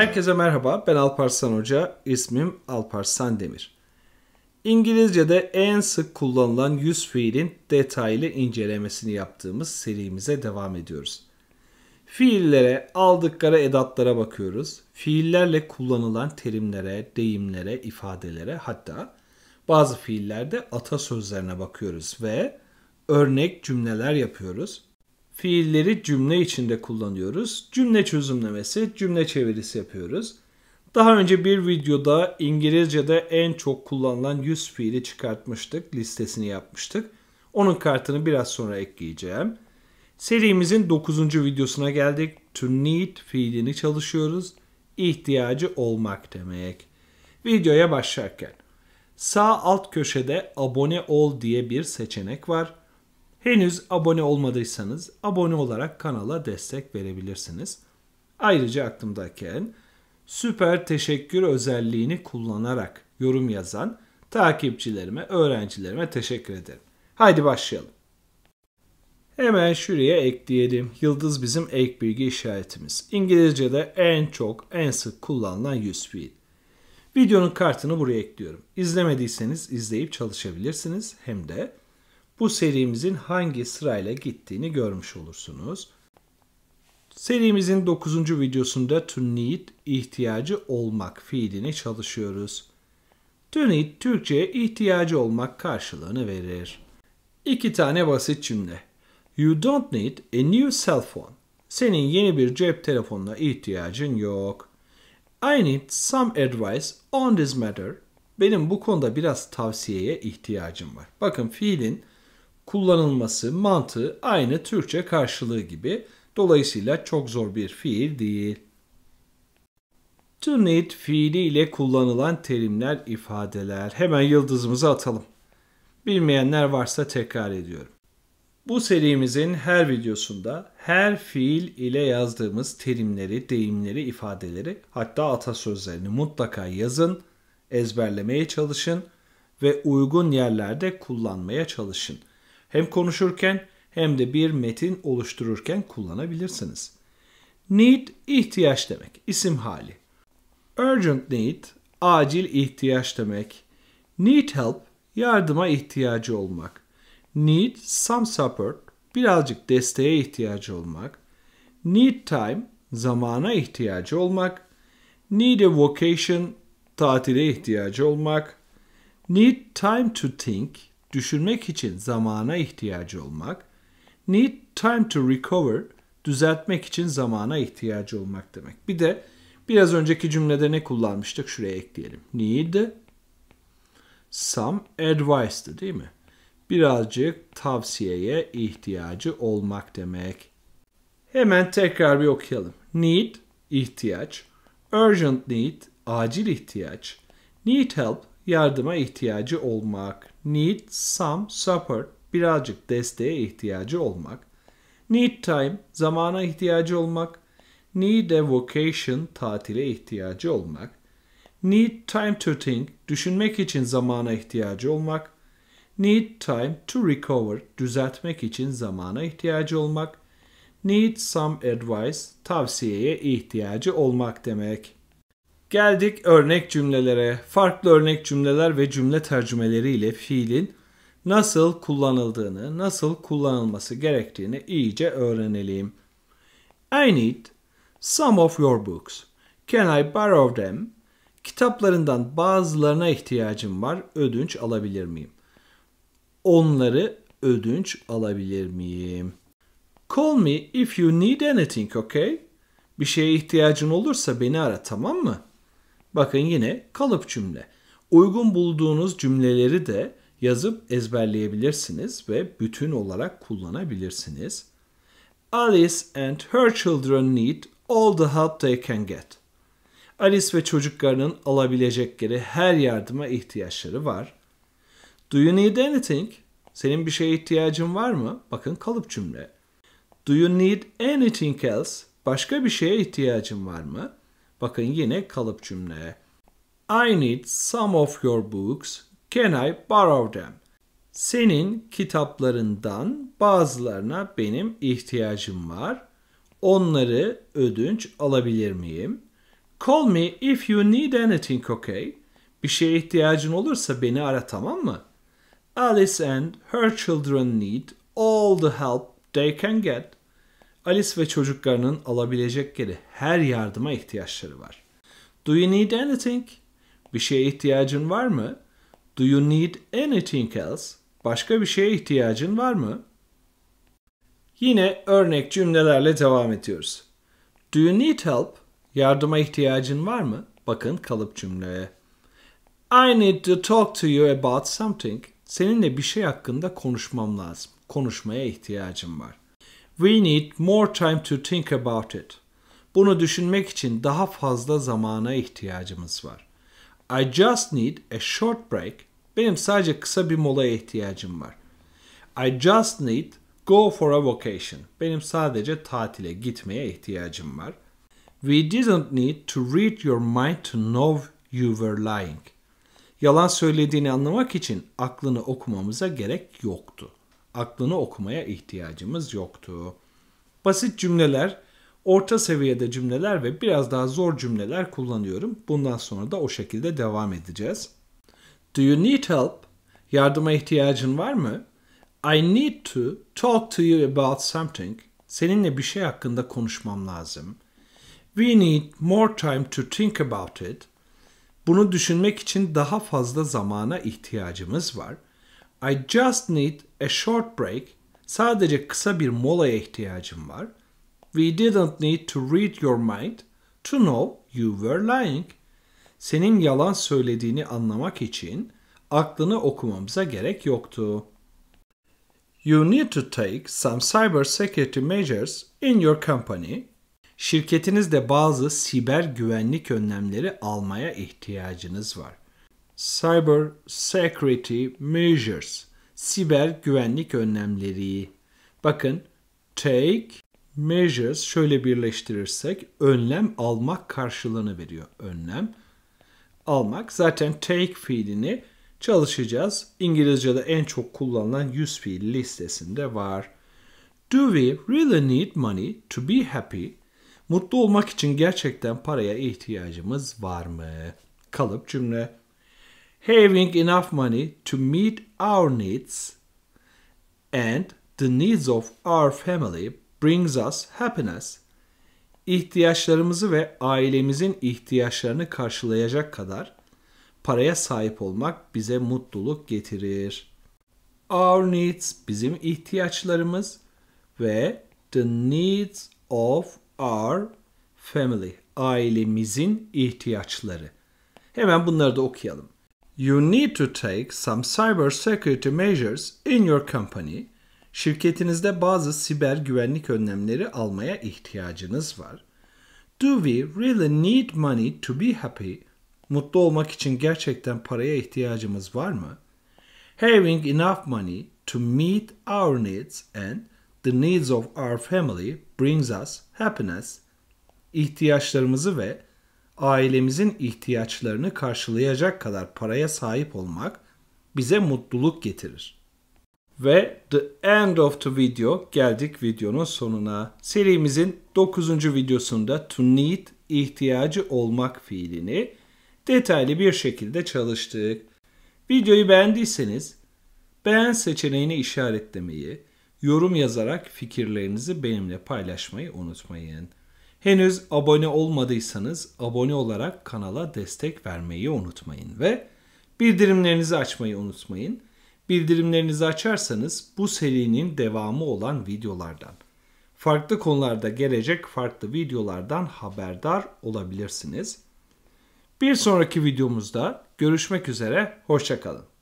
Herkese merhaba, ben Alparslan Hoca, ismim Alparslan Demir. İngilizce'de en sık kullanılan yüz fiilin detaylı incelemesini yaptığımız serimize devam ediyoruz. Fiillere, aldıkları edatlara bakıyoruz. Fiillerle kullanılan terimlere, deyimlere, ifadelere hatta bazı fiillerde atasözlerine bakıyoruz ve örnek cümleler yapıyoruz. Fiilleri cümle içinde kullanıyoruz. Cümle çözümlemesi, cümle çevirisi yapıyoruz. Daha önce bir videoda İngilizce'de en çok kullanılan 100 fiili çıkartmıştık, listesini yapmıştık. Onun kartını biraz sonra ekleyeceğim. Serimizin 9. videosuna geldik. To need fiilini çalışıyoruz. İhtiyacı olmak demek. Videoya başlarken sağ alt köşede abone ol diye bir seçenek var. Henüz abone olmadıysanız abone olarak kanala destek verebilirsiniz. Ayrıca aklımdayken süper teşekkür özelliğini kullanarak yorum yazan takipçilerime, öğrencilerime teşekkür ederim. Haydi başlayalım. Hemen şuraya ekleyelim. Yıldız bizim ek bilgi işaretimiz. İngilizce'de en çok, en sık kullanılan yüz fiil. Videonun kartını buraya ekliyorum. İzlemediyseniz izleyip çalışabilirsiniz. Hem de bu serimizin hangi sırayla gittiğini görmüş olursunuz. Serimizin 9. videosunda to need ihtiyacı olmak fiilini çalışıyoruz. To need Türkçe'ye ihtiyacı olmak karşılığını verir. İki tane basit cümle. You don't need a new cell phone. Senin yeni bir cep telefonuna ihtiyacın yok. I need some advice on this matter. Benim bu konuda biraz tavsiyeye ihtiyacım var. Bakın fiilin kullanılması mantığı aynı Türkçe karşılığı gibi. Dolayısıyla çok zor bir fiil değil. To need fiili ile kullanılan terimler, ifadeler. Hemen yıldızımızı atalım. Bilmeyenler varsa tekrar ediyorum. Bu serimizin her videosunda her fiil ile yazdığımız terimleri, deyimleri, ifadeleri hatta atasözlerini mutlaka yazın, ezberlemeye çalışın ve uygun yerlerde kullanmaya çalışın hem konuşurken hem de bir metin oluştururken kullanabilirsiniz. Need ihtiyaç demek, isim hali. Urgent need acil ihtiyaç demek. Need help yardıma ihtiyacı olmak. Need some support birazcık desteğe ihtiyacı olmak. Need time zamana ihtiyacı olmak. Need a vacation tatile ihtiyacı olmak. Need time to think düşürmek için zamana ihtiyacı olmak, need time to recover, düzeltmek için zamana ihtiyacı olmak demek. Bir de biraz önceki cümlede ne kullanmıştık şuraya ekleyelim. Need some advice'dı değil mi? Birazcık tavsiyeye ihtiyacı olmak demek. Hemen tekrar bir okuyalım. Need, ihtiyaç. Urgent need, acil ihtiyaç. Need help, yardıma ihtiyacı olmak need some support birazcık desteğe ihtiyacı olmak, need time zamana ihtiyacı olmak, need a vacation tatile ihtiyacı olmak, need time to think düşünmek için zamana ihtiyacı olmak, need time to recover düzeltmek için zamana ihtiyacı olmak, need some advice tavsiyeye ihtiyacı olmak demek. Geldik örnek cümlelere. Farklı örnek cümleler ve cümle tercümeleri ile fiilin nasıl kullanıldığını, nasıl kullanılması gerektiğini iyice öğrenelim. I need some of your books. Can I borrow them? Kitaplarından bazılarına ihtiyacım var. Ödünç alabilir miyim? Onları ödünç alabilir miyim? Call me if you need anything, okay? Bir şeye ihtiyacın olursa beni ara, tamam mı? Bakın yine kalıp cümle. Uygun bulduğunuz cümleleri de yazıp ezberleyebilirsiniz ve bütün olarak kullanabilirsiniz. Alice and her children need all the help they can get. Alice ve çocuklarının alabilecekleri her yardıma ihtiyaçları var. Do you need anything? Senin bir şeye ihtiyacın var mı? Bakın kalıp cümle. Do you need anything else? Başka bir şeye ihtiyacın var mı? Bakın yine kalıp cümle. I need some of your books. Can I borrow them? Senin kitaplarından bazılarına benim ihtiyacım var. Onları ödünç alabilir miyim? Call me if you need anything, okay? Bir şeye ihtiyacın olursa beni ara tamam mı? Alice and her children need all the help they can get. Alice ve çocuklarının alabilecekleri her yardıma ihtiyaçları var. Do you need anything? Bir şeye ihtiyacın var mı? Do you need anything else? Başka bir şeye ihtiyacın var mı? Yine örnek cümlelerle devam ediyoruz. Do you need help? Yardıma ihtiyacın var mı? Bakın kalıp cümleye. I need to talk to you about something. Seninle bir şey hakkında konuşmam lazım. Konuşmaya ihtiyacım var. We need more time to think about it. Bunu düşünmek için daha fazla zamana ihtiyacımız var. I just need a short break. Benim sadece kısa bir molaya ihtiyacım var. I just need go for a vacation. Benim sadece tatile gitmeye ihtiyacım var. We didn't need to read your mind to know you were lying. Yalan söylediğini anlamak için aklını okumamıza gerek yoktu aklını okumaya ihtiyacımız yoktu. Basit cümleler, orta seviyede cümleler ve biraz daha zor cümleler kullanıyorum. Bundan sonra da o şekilde devam edeceğiz. Do you need help? Yardıma ihtiyacın var mı? I need to talk to you about something. Seninle bir şey hakkında konuşmam lazım. We need more time to think about it. Bunu düşünmek için daha fazla zamana ihtiyacımız var.'' I just need a short break. Sadece kısa bir molaya ihtiyacım var. We didn't need to read your mind to know you were lying. Senin yalan söylediğini anlamak için aklını okumamıza gerek yoktu. You need to take some cyber security measures in your company. Şirketinizde bazı siber güvenlik önlemleri almaya ihtiyacınız var. Cyber Security Measures Siber güvenlik önlemleri. Bakın take measures şöyle birleştirirsek önlem almak karşılığını veriyor. Önlem almak. Zaten take fiilini çalışacağız. İngilizce'de en çok kullanılan 100 fiil listesinde var. Do we really need money to be happy? Mutlu olmak için gerçekten paraya ihtiyacımız var mı? Kalıp cümle having enough money to meet our needs and the needs of our family brings us happiness. İhtiyaçlarımızı ve ailemizin ihtiyaçlarını karşılayacak kadar paraya sahip olmak bize mutluluk getirir. Our needs bizim ihtiyaçlarımız ve the needs of our family ailemizin ihtiyaçları. Hemen bunları da okuyalım you need to take some cyber security measures in your company. Şirketinizde bazı siber güvenlik önlemleri almaya ihtiyacınız var. Do we really need money to be happy? Mutlu olmak için gerçekten paraya ihtiyacımız var mı? Having enough money to meet our needs and the needs of our family brings us happiness. İhtiyaçlarımızı ve ailemizin ihtiyaçlarını karşılayacak kadar paraya sahip olmak bize mutluluk getirir. Ve the end of the video geldik videonun sonuna. Serimizin 9. videosunda to need ihtiyacı olmak fiilini detaylı bir şekilde çalıştık. Videoyu beğendiyseniz beğen seçeneğini işaretlemeyi, yorum yazarak fikirlerinizi benimle paylaşmayı unutmayın. Henüz abone olmadıysanız abone olarak kanala destek vermeyi unutmayın ve bildirimlerinizi açmayı unutmayın. Bildirimlerinizi açarsanız bu serinin devamı olan videolardan, farklı konularda gelecek farklı videolardan haberdar olabilirsiniz. Bir sonraki videomuzda görüşmek üzere, hoşçakalın.